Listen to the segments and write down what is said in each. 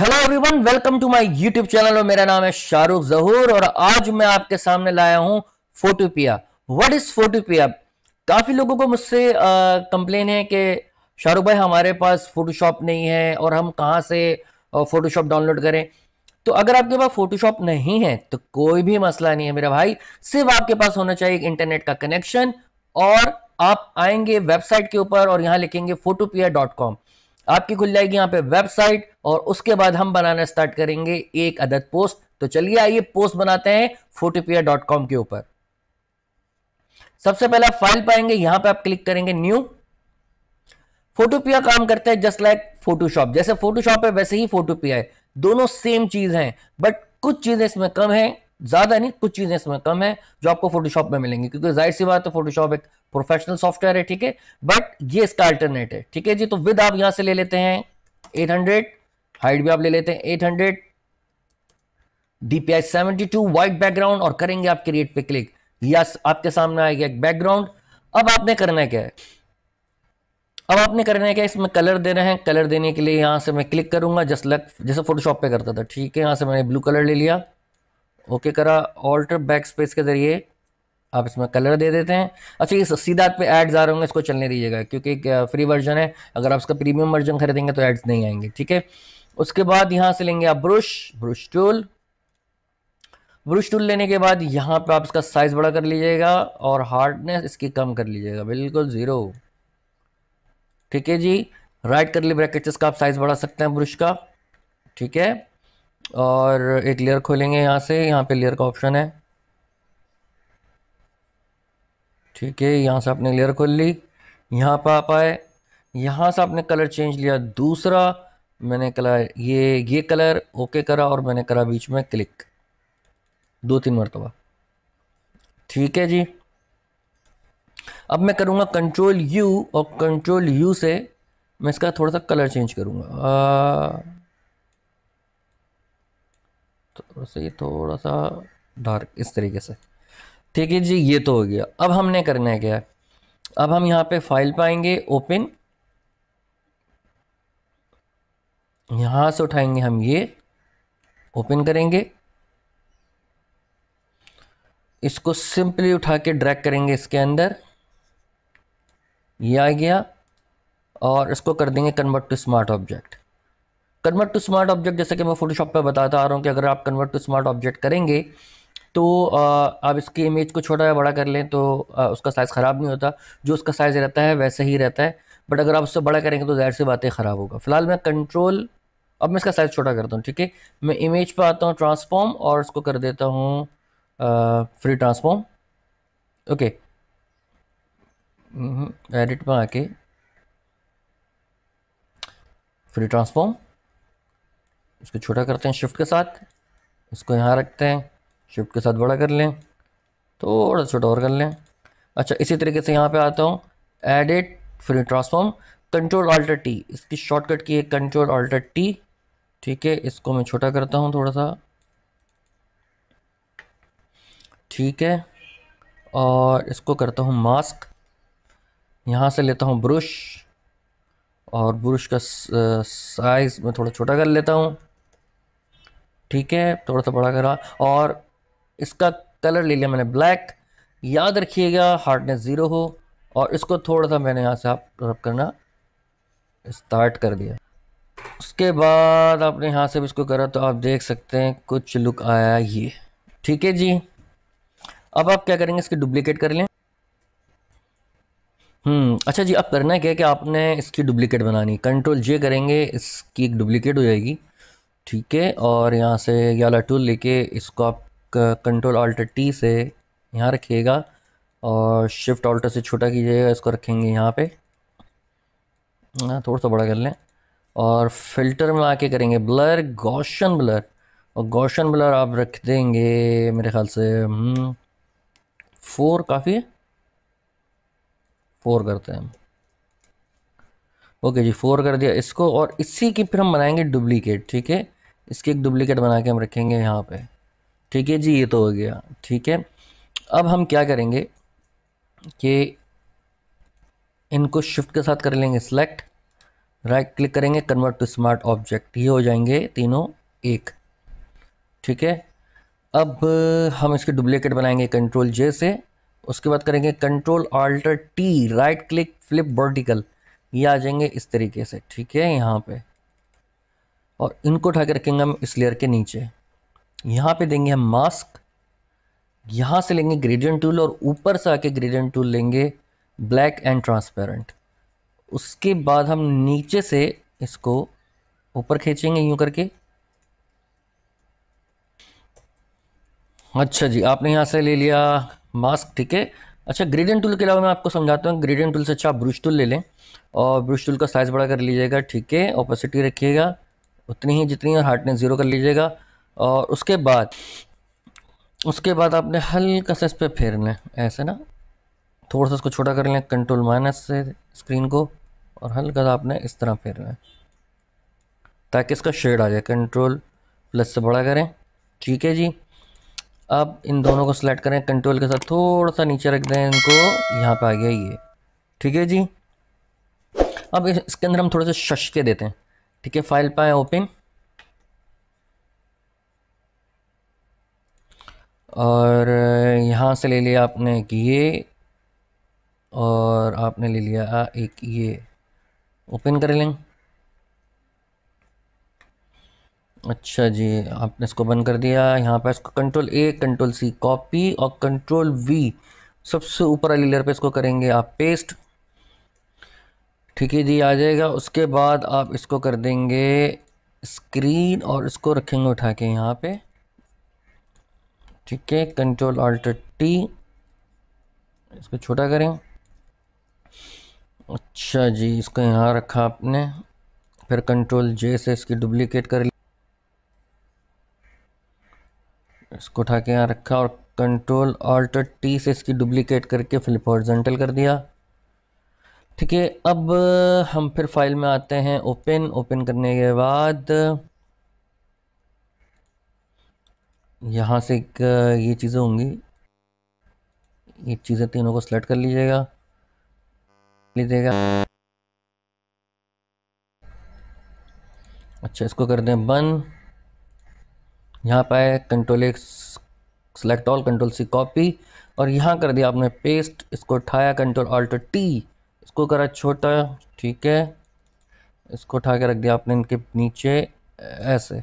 hello everyone welcome to my YouTube channel और मेरा नाम है शाहरुख जहूर और आज मैं आपके सामने लाया हूं फोटोपिया व्हाट इज फोटोपिया काफी लोगों को मुझसे कंप्लेन है कि शाहरुख भाई हमारे पास फोटोशॉप नहीं है और हम कहां से फोटोशॉप डाउनलोड करें तो अगर आपके पास फोटोशॉप नहीं है तो कोई भी मसला नहीं है मेरा भाई सिर्फ आपके पास होना चाहिए इंटरनेट का कनेक्शन और आप आएंगे वेबसाइट के ऊपर और यहाँ लिखेंगे फोटोपिया डॉट कॉम आपकी खुल जाएगी यहाँ पे वेबसाइट और उसके बाद हम बनाना स्टार्ट करेंगे एक अदद पोस्ट तो चलिए आइए पोस्ट बनाते हैं फोटोपिया डॉट कॉम के ऊपर सबसे पहला फाइल पाएंगे यहां पे आप क्लिक करेंगे न्यू फोटोपिया काम करता है जस्ट लाइक फोटोशॉप जैसे फोटोशॉप है वैसे ही फोटोपिया है दोनों सेम चीज है बट कुछ चीजें इसमें कम है ज्यादा नहीं कुछ चीजें इसमें कम है जो आपको फोटोशॉप में मिलेंगी क्योंकि जाहिर सी बात है फोटोशॉप एक प्रोफेशनल सॉफ्टवेयर है ठीक है बट ये इसका अल्टरनेट है ठीक है जी तो विद आप यहां से ले लेते हैं 800 हाइट भी आप ले लेते हैं 800 डीपीआई 72 वाइट बैकग्राउंड और करेंगे आप क्रिएट पे क्लिक या आपके सामने आएगा एक बैकग्राउंड अब आपने करना क्या है अब आपने करना है क्या इसमें कलर दे रहे हैं कलर देने के लिए यहां से मैं क्लिक करूंगा जस्ट लग जैसे फोटोशॉप पे करता था ठीक है यहां से मैंने ब्लू कलर ले लिया ओके करा ऑल्टर बैक स्पेस के ज़रिए आप इसमें कलर दे देते हैं अच्छा ये सीधा आप पे ऐड आ रहे होंगे इसको चलने दीजिएगा क्योंकि फ्री वर्जन है अगर आप इसका प्रीमियम वर्जन खरीदेंगे तो एड्स नहीं आएंगे ठीक है उसके बाद यहाँ से लेंगे आप brush brush tool brush tool लेने के बाद यहाँ पर आप इसका साइज़ बड़ा कर लीजिएगा और हार्डनेस इसकी कम कर लीजिएगा बिल्कुल ज़ीरो ठीक है जी राइट कर ली ब्रैकेट इसका आप साइज़ बढ़ा सकते हैं ब्रुश का ठीक है और एक लेयर खोलेंगे यहाँ से यहाँ पे लेयर का ऑप्शन है ठीक है यहाँ से आपने लेयर खोल ली यहाँ पर आप आए यहाँ से आपने कलर चेंज लिया दूसरा मैंने कलर ये ये कलर ओके करा और मैंने करा बीच में क्लिक दो तीन मरतबा ठीक है जी अब मैं करूँगा कंट्रोल यू और कंट्रोल यू से मैं इसका थोड़ा सा कलर चेंज करूँगा तो से थोड़ा सा डार्क इस तरीके से ठीक है जी ये तो हो गया अब हमने करना है क्या अब हम यहाँ पे फाइल पाएंगे ओपन यहाँ से उठाएंगे हम ये ओपन करेंगे इसको सिंपली उठा के ड्रैग करेंगे इसके अंदर ये आ गया और इसको कर देंगे convert to smart object convert to smart object जैसे कि मैं फोटोशॉप पे बताता आ रहा हूँ कि अगर आप कन्वर्ट टू स्मार्ट ऑब्जेक्ट करेंगे तो आप इसकी इमेज को छोटा या बड़ा कर लें तो उसका साइज़ ख़राब नहीं होता जो उसका साइज़ रहता है वैसे ही रहता है बट अगर आप उससे बड़ा करेंगे तो ज़ाहिर सी बातें ख़राब होगा फिलहाल मैं कंट्रोल अब मैं इसका साइज़ छोटा करता हूँ ठीक है मैं इमेज पर आता हूँ ट्रांसफॉर्म और उसको कर देता हूँ free transform okay edit hmm, में आके फ्री ट्रांसफॉर्म इसको छोटा करते हैं शिफ्ट के साथ इसको यहाँ रखते हैं शिफ्ट के साथ बड़ा कर लें थोड़ा छोटा और कर लें अच्छा इसी तरीके से यहाँ पे आता हूँ एडिट फिर ट्रांसफॉर्म कंट्रोल ऑल्टर टी इसकी शॉर्टकट की है कंट्रोल ऑल्टर टी ठीक है इसको मैं छोटा करता हूँ थोड़ा सा ठीक है और इसको करता हूँ मास्क यहाँ से लेता हूँ ब्रश और ब्रश का साइज़ मैं थोड़ा छोटा कर लेता हूँ ठीक है थोड़ा सा बड़ा करा और इसका कलर ले लिया मैंने ब्लैक याद रखिएगा हार्डनेस ज़ीरो हो और इसको थोड़ा सा मैंने यहाँ से आप रब करना स्टार्ट कर दिया उसके बाद आपने यहाँ से भी इसको करा तो आप देख सकते हैं कुछ लुक आया ये ठीक है जी अब आप क्या करेंगे इसकी डुप्लीकेट कर लें हम्म अच्छा जी अब करना है क्या कि आपने इसकी डुप्लीकेट बनानी कंट्रोल जे करेंगे इसकी एक डुप्लीकेट हो जाएगी ठीक है और यहाँ से ग्याला टूल लेके इसको आप कंट्रोल ऑल्टर टी से यहाँ रखिएगा और शिफ्ट ऑल्टर से छोटा कीजिएगा इसको रखेंगे यहाँ पे हाँ थोड़ा सा बड़ा कर लें और फिल्टर में आके करेंगे ब्लर गौशन ब्लर और गौशन ब्लर आप रख देंगे मेरे ख्याल से फोर हम्म, काफ़ी है फोर करते हैं ओके जी फोर कर दिया इसको और इसी की फिर हम बनाएंगे डुप्लीकेट ठीक है इसकी एक डुप्लीकेट बना के हम रखेंगे यहाँ पे ठीक है जी ये तो हो गया ठीक है अब हम क्या करेंगे कि इनको शिफ्ट के साथ कर लेंगे सेलेक्ट राइट क्लिक करेंगे कन्वर्ट टू स्मार्ट ऑब्जेक्ट ये हो जाएंगे तीनों एक ठीक है अब हम इसके डुप्लीकेट बनाएंगे कंट्रोल जे से उसके बाद करेंगे control alter T right click flip vertical ये आ जाएंगे इस तरीके से ठीक है यहाँ पे और इनको उठा के रखेंगे हम इस लेयर के नीचे यहाँ पे देंगे हम मास्क यहाँ से लेंगे ग्रेडियंट टूल और ऊपर से आके ग्रेडियंट टूल लेंगे ब्लैक एंड ट्रांसपेरेंट उसके बाद हम नीचे से इसको ऊपर खींचेंगे यूँ करके अच्छा जी आपने यहाँ से ले लिया मास्क ठीक है अच्छा ग्रेडियन टूल के अलावा मैं आपको समझाता हूँ ग्रेडियन टूल से अच्छा आप ब्रूश टूल ले लें और ब्रश टूल का साइज़ बड़ा कर लीजिएगा ठीक है ओपेसिटी रखिएगा उतनी ही जितनी और हार्डनेस ज़ीरो कर लीजिएगा और उसके बाद उसके बाद आपने हल्का सा इस पर फेरना है ऐसे ना थोड़ा सा उसको छोटा कर लें कंट्रोल माइनस से स्क्रीन को और हल्का सा आपने इस तरह फेरना है ताकि इसका शेड आ जाए कंट्रोल प्लस से बड़ा करें ठीक है जी अब इन दोनों को सिलेक्ट करें कंट्रोल के साथ थोड़ा सा नीचे रख दें इनको यहाँ पे आ गया ये ठीक है जी अब इसके अंदर हम थोड़े से शश के देते हैं ठीक है फाइल पाए ओपन और यहाँ से ले लिया आपने एक ये और आपने ले लिया एक ये ओपन कर लेंगे अच्छा जी आपने इसको बंद कर दिया यहाँ पर इसको control A control C copy और कंट्रोल वी सबसे ऊपर वाली लेयर पे इसको करेंगे आप पेस्ट ठीक है जी आ जाएगा उसके बाद आप इसको कर देंगे स्क्रीन और इसको रखेंगे उठा के यहाँ पे ठीक है कंट्रोल ऑल्टर टी इसको छोटा करें अच्छा जी इसको यहाँ रखा आपने फिर कंट्रोल जे से इसकी डुप्लीकेट कर इसको उठा के यहाँ रखा और कंट्रोल ऑल्ट टी से इसकी डुप्लीकेट करके फ्लिप हॉर्जेंटल कर दिया ठीक है अब हम फिर फाइल में आते हैं ओपन ओपन करने के बाद यहाँ से एक ये चीज़ें होंगी ये चीज़ें तीनों को सेलेक्ट कर लीजिएगा लीजिएगा अच्छा इसको कर दें बंद यहाँ पर आए कंट्रोल एक select all control C copy और यहाँ कर दिया आपने पेस्ट इसको उठाया कंट्रोल ऑल्ट टी इसको करा छोटा ठीक है इसको उठा के रख दिया आपने इनके नीचे ऐसे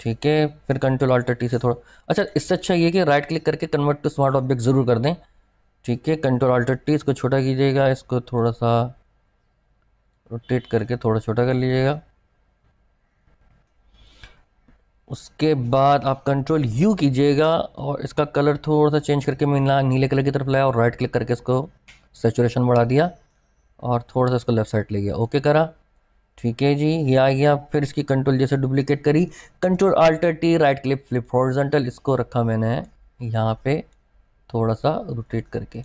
ठीक है फिर कंट्रोल ऑल्ट टी से थोड़ा अच्छा इससे अच्छा ये कि राइट क्लिक करके कन्वर्ट टू स्मार्ट ऑब्जेक्ट ज़रूर कर दें ठीक है कंट्रोल ऑल्ट टी इसको छोटा कीजिएगा इसको थोड़ा सा रोटेट करके थोड़ा छोटा कर लीजिएगा उसके बाद आप कंट्रोल यू कीजिएगा और इसका कलर थोड़ा सा चेंज करके ना नीले कलर की तरफ लाया और राइट क्लिक करके इसको सेचुरेशन बढ़ा दिया और थोड़ा सा इसको लेफ्ट साइड ले गया ओके करा ठीक है जी ये आ गया फिर इसकी कंट्रोल जैसे डुप्लीकेट करी control alter T right click flip horizontal इसको रखा मैंने यहाँ पे थोड़ा सा रोटेट करके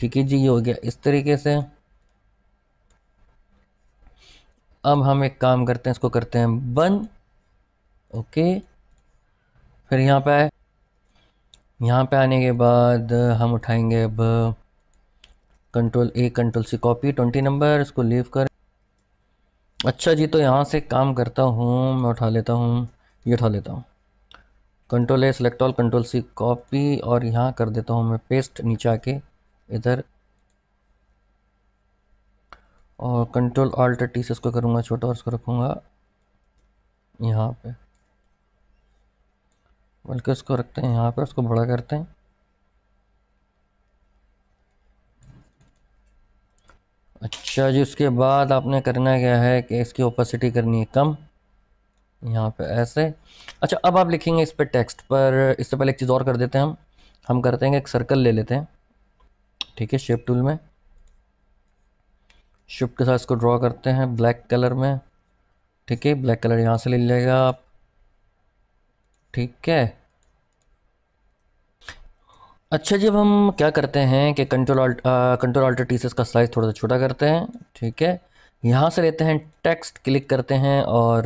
ठीक है जी ये हो गया इस तरीके से अब हम एक काम करते हैं इसको करते हैं बंद ओके फिर यहाँ पे यहाँ पे आने के बाद हम उठाएंगे अब control A control C copy twenty number इसको लीव कर अच्छा जी तो यहाँ से काम करता हूँ मैं उठा लेता हूँ ये उठा लेता हूँ control A select all control C copy और यहाँ कर देता हूँ मैं पेस्ट नीचे आके इधर और कंट्रोल ऑल्ट टी से इसको करूँगा छोटा और इसको रखूँगा यहाँ पे बल्कि उसको रखते हैं यहाँ पर उसको बड़ा करते हैं अच्छा जी उसके बाद आपने करना क्या है कि इसकी ओपेसिटी करनी है कम यहाँ पे ऐसे अच्छा अब आप लिखेंगे इस पर टेक्स्ट पर इससे पहले एक चीज़ और कर देते हैं हम हम करते हैं एक सर्कल ले लेते हैं ठीक है शेप टूल में शिफ्ट के साथ इसको ड्रॉ करते हैं ब्लैक कलर में ठीक है ब्लैक कलर यहाँ से ले लीजिएगा आप ठीक है अच्छा जब हम क्या करते हैं कि कंट्रोल आल्ट कंट्रोल ऑल्टर टीसेस का साइज़ थोड़ा सा छोटा करते हैं ठीक है यहाँ से लेते हैं टेक्स्ट क्लिक करते हैं और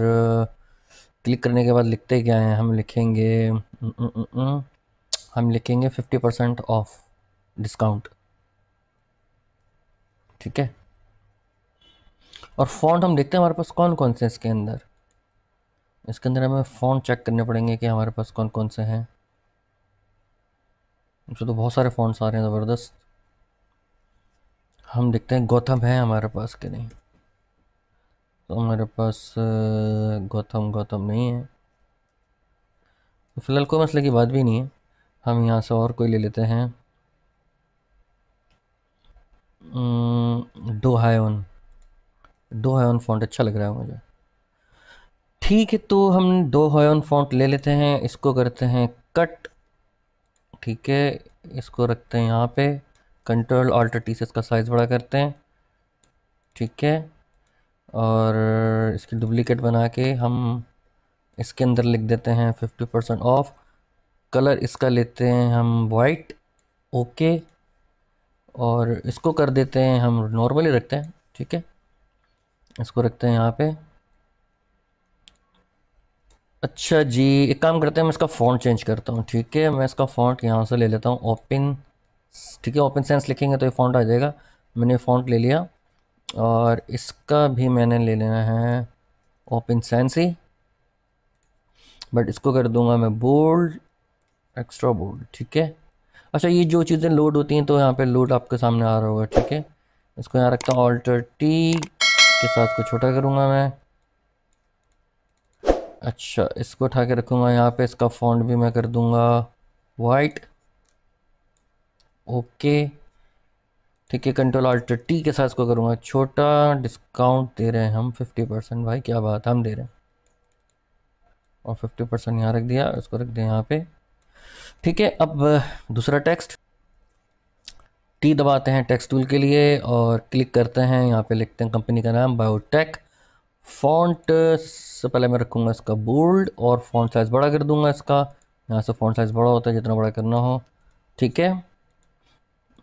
क्लिक करने के बाद लिखते क्या हैं हम लिखेंगे न, न, न, हम लिखेंगे फिफ्टी परसेंट ऑफ डिस्काउंट ठीक है और फॉन्ट हम देखते हैं हमारे पास कौन कौन से इसके अंदर इसके अंदर हमें फ़ॉन्ट चेक करने पड़ेंगे कि हमारे पास कौन कौन से हैं मुझे तो बहुत सारे फ़ॉन्ट्स आ रहे हैं ज़बरदस्त हम देखते हैं गौतम है हमारे पास कि नहीं तो हमारे पास गौतम गौतम नहीं है तो फ़िलहाल कोई मसले की बात भी नहीं है हम यहाँ से और कोई ले लेते हैं डो डोहायोन डोहायोन फ़ॉन्ट अच्छा लग रहा है मुझे ठीक है तो हम दो हॉयन फॉन्ट ले लेते हैं इसको करते हैं कट ठीक है इसको रखते हैं यहाँ पे कंट्रोल ऑल्टर टी से इसका साइज़ बड़ा करते हैं ठीक है और इसकी डुप्लीकेट बना के हम इसके अंदर लिख देते हैं फिफ्टी परसेंट ऑफ कलर इसका लेते हैं हम वाइट ओके और इसको कर देते हैं हम नॉर्मली रखते हैं ठीक है इसको रखते हैं यहाँ पे अच्छा जी एक काम करते हैं मैं इसका फ़ॉन्ट चेंज करता हूँ ठीक है मैं इसका फ़ॉन्ट यहाँ से ले लेता हूँ ओपन ठीक है ओपन सेंस लिखेंगे तो ये फ़ॉन्ट आ जाएगा मैंने फ़ॉन्ट ले लिया और इसका भी मैंने ले लेना है ओपन सेंस ही बट इसको कर दूंगा मैं बोल्ड एक्स्ट्रा बोल्ड ठीक है अच्छा ये जो चीज़ें लोड होती हैं तो यहाँ पर लोड आपके सामने आ रहा होगा ठीक है इसको यहाँ रखता हूँ ऑल्टर टी के साथ को छोटा करूँगा मैं अच्छा इसको उठा के रखूँगा यहाँ पे इसका फॉन्ट भी मैं कर दूँगा वाइट ओके ठीक है कंट्रोल आल्ट टी के साथ इसको करूँगा छोटा डिस्काउंट दे रहे हैं हम फिफ्टी परसेंट भाई क्या बात हम दे रहे हैं और फिफ्टी परसेंट यहाँ रख दिया इसको रख दिया यहाँ पे ठीक है अब दूसरा टेक्स्ट टी दबाते हैं टेक्स्ट टूल के लिए और क्लिक करते हैं यहाँ पे लिखते हैं कंपनी का नाम बायोटेक फॉन्ट से पहले मैं रखूँगा इसका बोल्ड और फॉन्ट साइज़ बड़ा कर दूँगा इसका यहाँ से फॉन्ट साइज़ बड़ा होता है जितना बड़ा करना हो ठीक है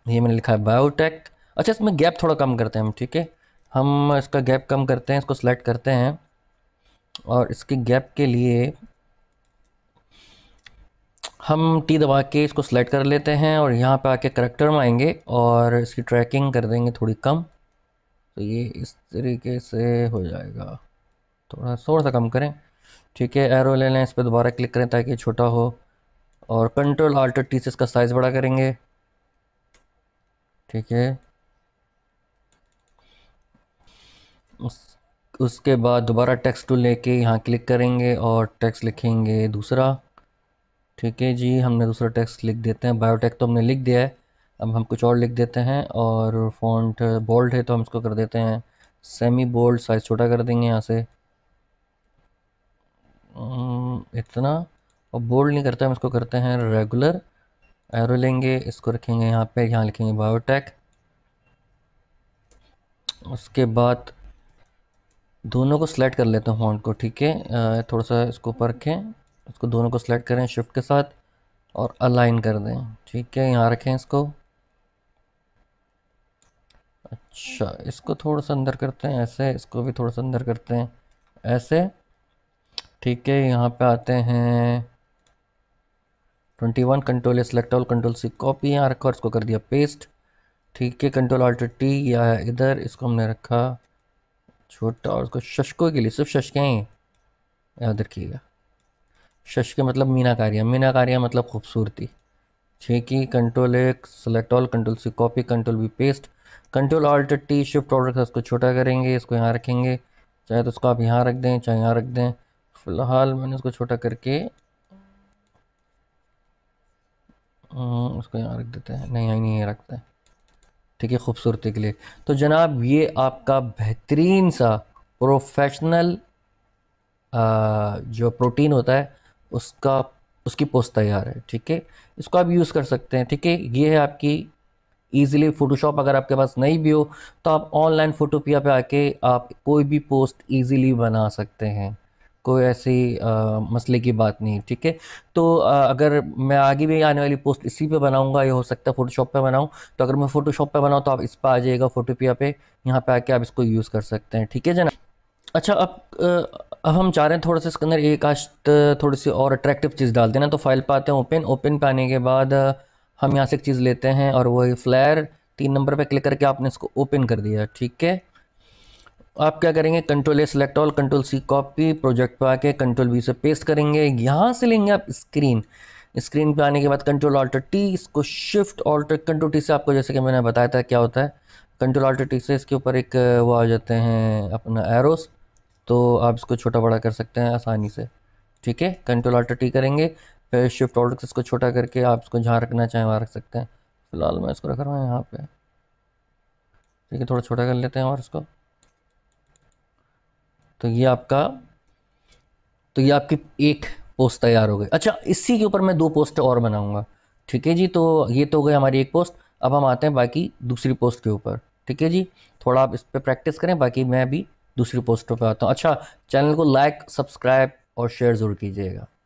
ये मैंने लिखा है बायोटेक अच्छा इसमें गैप थोड़ा कम करते हैं हम ठीक है हम इसका गैप कम करते हैं इसको सेलेक्ट करते हैं और इसके गैप के लिए हम टी दबा के इसको सेलेक्ट कर लेते हैं और यहाँ पे आके करेक्टर में आएंगे और इसकी ट्रैकिंग कर देंगे थोड़ी कम तो ये इस तरीके से हो जाएगा थोड़ा थोड़ा सा कम करें ठीक है एरो ले लें इस पर दोबारा क्लिक करें ताकि छोटा हो और कंट्रोल आल्टर टी से इसका साइज़ बड़ा करेंगे ठीक है उस उसके बाद दोबारा टेक्स्ट टू लेके यहाँ क्लिक करेंगे और टेक्स्ट लिखेंगे दूसरा ठीक है जी हमने दूसरा टेक्स्ट लिख देते हैं बायोटेक तो हमने लिख दिया है अब हम कुछ और लिख देते हैं और फॉन्ट बोल्ड है तो हम इसको कर देते हैं सेमी बोल्ड साइज़ छोटा कर देंगे यहाँ से हम्म, इतना और बोल्ड नहीं करते हम इसको करते हैं रेगुलर एरो लेंगे इसको रखेंगे यहाँ पे यहाँ लिखेंगे बायोटेक उसके बाद दोनों को सिलेक्ट कर लेते हैं फॉन्ट को ठीक है थोड़ा सा इसको ऊपर रखें इसको दोनों को सिलेक्ट करें शिफ्ट के साथ और अलाइन कर दें ठीक है यहाँ रखें इसको अच्छा इसको थोड़ा सा अंदर करते हैं ऐसे इसको भी थोड़ा सा अंदर करते हैं ऐसे ठीक है यहाँ पे आते हैं twenty one control select all control C copy यहाँ रखा और इसको कर दिया पेस्ट ठीक है कंट्रोल आल्ट टी या इधर इसको हमने रखा छोटा और उसको शशकों के लिए सिर्फ शशकें ही याद रखिएगा शशके मतलब मीनाकारियाँ मीनाकारियाँ मतलब खूबसूरती ठीक है कंट्रोल एक select all control C copy control B paste control alt T shift order का उसको छोटा करेंगे इसको यहाँ रखेंगे चाहे तो उसको आप यहाँ रख दें चाहे यहाँ रख दें फ़िलहाल मैंने उसको छोटा करके हम्म, उसको यहाँ रख देते हैं नहीं यहाँ नहीं रखते हैं ठीक है खूबसूरती के लिए तो जनाब ये आपका बेहतरीन सा प्रोफेशनल जो प्रोटीन होता है उसका उसकी पोस्ट तैयार है ठीक है इसको आप यूज़ कर सकते हैं ठीक है ये है आपकी ईजिली फोटोशॉप अगर आपके पास नहीं भी हो तो आप ऑनलाइन फोटोपिया पे आके आप कोई भी पोस्ट ईजिली बना सकते हैं कोई ऐसी आ, मसले की बात नहीं ठीक है तो आ, अगर मैं आगे भी आने वाली पोस्ट इसी पे बनाऊंगा ये हो सकता है फ़ोटोशॉप पे बनाऊं तो अगर मैं फ़ोटोशॉप पे बनाऊं तो आप इस पर आ जाइएगा फोटोपिया पे यहाँ पे आके आप इसको यूज़ कर सकते हैं ठीक है जना अच्छा अब अब हम चाह रहे हैं थोड़ा सा इसके अंदर एक आज थोड़ी सी और अट्रैक्टिव चीज़ डाल देना तो फाइल पर आते हैं ओपन ओपन पे आने के बाद हम यहाँ से एक चीज़ लेते हैं और वही फ्लैर तीन नंबर पे क्लिक करके आपने इसको ओपन कर दिया ठीक है आप क्या करेंगे control A select all control C copy project पे आके कंट्रोल बी से पेस्ट करेंगे यहाँ से लेंगे आप स्क्रीन स्क्रीन पे आने के बाद कंट्रोल ऑल्टर टी इसको शिफ्ट ऑल्टर कंट्रोल टी से आपको जैसे कि मैंने बताया था क्या होता है कंट्रोल ऑल्टर टी से इसके ऊपर एक वो आ जाते हैं अपना एरोस तो आप इसको छोटा बड़ा कर सकते हैं आसानी से ठीक है कंट्रोल ऑल्टर टी करेंगे पे शिफ्ट ऑर्डर इसको छोटा करके आप इसको जहाँ रखना चाहें वहाँ रख सकते हैं फ़िलहाल मैं इसको रख रहा हूँ यहाँ पे ठीक है थोड़ा छोटा कर लेते हैं और इसको तो ये आपका तो ये आपकी एक पोस्ट तैयार हो गई अच्छा इसी के ऊपर मैं दो पोस्ट और बनाऊँगा ठीक है जी तो ये तो हो गई हमारी एक पोस्ट अब हम आते हैं बाकी दूसरी पोस्ट के ऊपर ठीक है जी थोड़ा आप इस पर प्रैक्टिस करें बाकी मैं भी दूसरी पोस्टों पर आता हूँ अच्छा चैनल को लाइक सब्सक्राइब और शेयर ज़रूर कीजिएगा